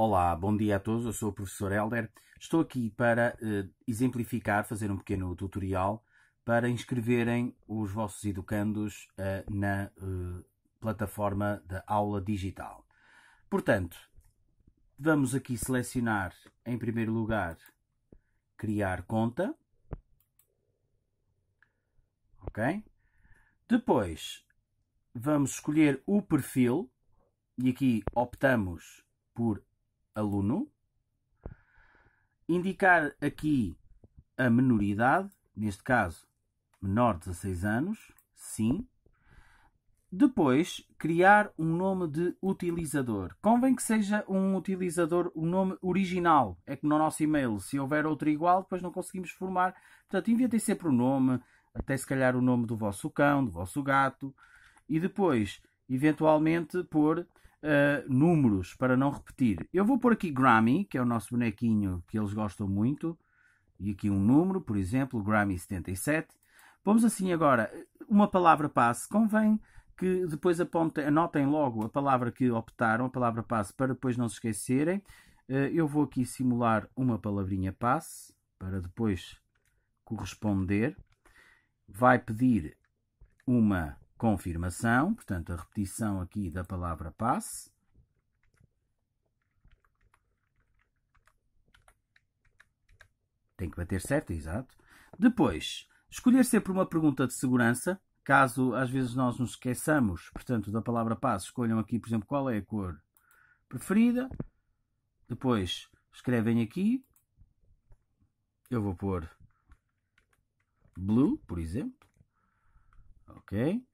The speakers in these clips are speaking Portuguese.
Olá, bom dia a todos. Eu sou o professor Helder. Estou aqui para eh, exemplificar, fazer um pequeno tutorial para inscreverem os vossos educandos eh, na eh, plataforma da aula digital. Portanto, vamos aqui selecionar, em primeiro lugar, criar conta. Ok? Depois, vamos escolher o perfil e aqui optamos por aluno, indicar aqui a menoridade, neste caso menor de 16 anos, sim. Depois, criar um nome de utilizador. Convém que seja um utilizador, o um nome original. É que no nosso e-mail, se houver outro igual, depois não conseguimos formar. Portanto, inventem sempre o nome, até se calhar o nome do vosso cão, do vosso gato. E depois, eventualmente, pôr uh, números para não repetir. Eu vou pôr aqui Grammy, que é o nosso bonequinho que eles gostam muito, e aqui um número, por exemplo, Grammy 77. Vamos assim agora, uma palavra passe, convém que depois apontem, anotem logo a palavra que optaram, a palavra passe, para depois não se esquecerem. Eh, eu vou aqui simular uma palavrinha passe, para depois corresponder. Vai pedir uma confirmação, portanto, a repetição aqui da palavra passe. Tem que bater certo, exato. Depois, escolher sempre uma pergunta de segurança, caso às vezes nós nos esqueçamos, portanto, da palavra passe, escolham aqui, por exemplo, qual é a cor preferida. Depois, escrevem aqui. Eu vou pôr blue, por exemplo. Ok?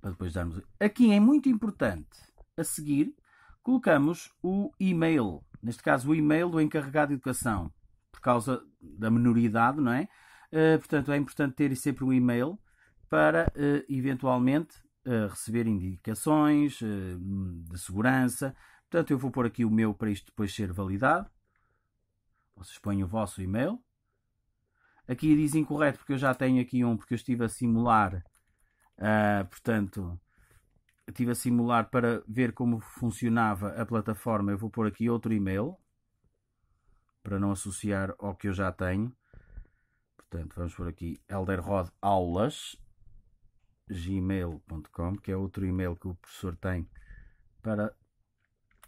para depois darmos. Aqui é muito importante, a seguir, colocamos o e-mail, neste caso o e-mail do encarregado de educação, por causa da minoridade, não é? Uh, portanto, é importante ter sempre um e-mail para, uh, eventualmente, uh, receber indicações de segurança. Portanto, eu vou pôr aqui o meu para isto depois ser validado. Vocês põem o vosso e-mail. Aqui diz incorreto porque eu já tenho aqui um, porque eu estive a simular Uh, portanto, estive a simular para ver como funcionava a plataforma. Eu vou pôr aqui outro e-mail para não associar ao que eu já tenho. Portanto, vamos por aqui elderrodaulas.gmail.com, que é outro e-mail que o professor tem para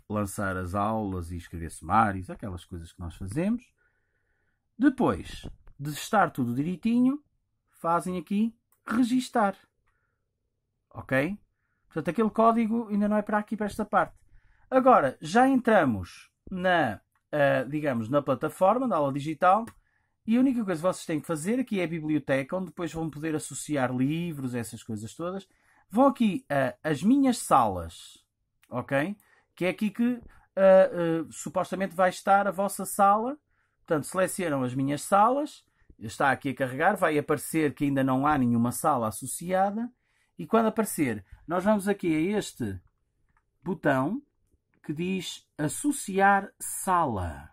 lançar as aulas e escrever sumários, aquelas coisas que nós fazemos. Depois de estar tudo direitinho, fazem aqui registar. Ok? Portanto, aquele código ainda não é para aqui, para esta parte. Agora, já entramos na, uh, digamos, na plataforma da aula digital e a única coisa que vocês têm que fazer aqui é a biblioteca, onde depois vão poder associar livros, essas coisas todas. Vão aqui uh, as minhas salas, ok? Que é aqui que uh, uh, supostamente vai estar a vossa sala. Portanto, selecionam as minhas salas, está aqui a carregar, vai aparecer que ainda não há nenhuma sala associada e quando aparecer, nós vamos aqui a este botão que diz associar sala.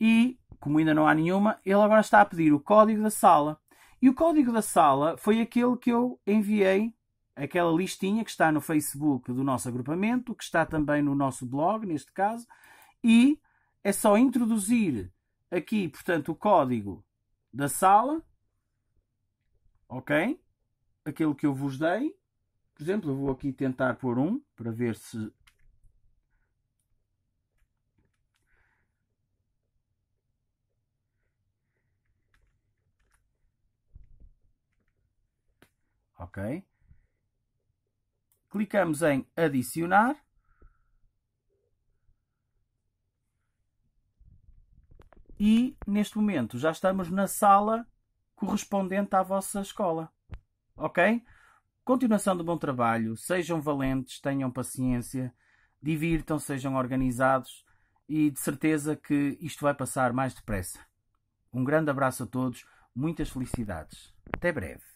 E, como ainda não há nenhuma, ele agora está a pedir o código da sala. E o código da sala foi aquele que eu enviei, aquela listinha que está no Facebook do nosso agrupamento, que está também no nosso blog, neste caso, e é só introduzir aqui, portanto, o código da sala, ok? aquele que eu vos dei. Por exemplo, eu vou aqui tentar pôr um para ver se. Ok. Clicamos em adicionar. E neste momento já estamos na sala correspondente à vossa escola. Ok? Continuação do bom trabalho. Sejam valentes, tenham paciência, divirtam, sejam organizados e de certeza que isto vai passar mais depressa. Um grande abraço a todos, muitas felicidades. Até breve.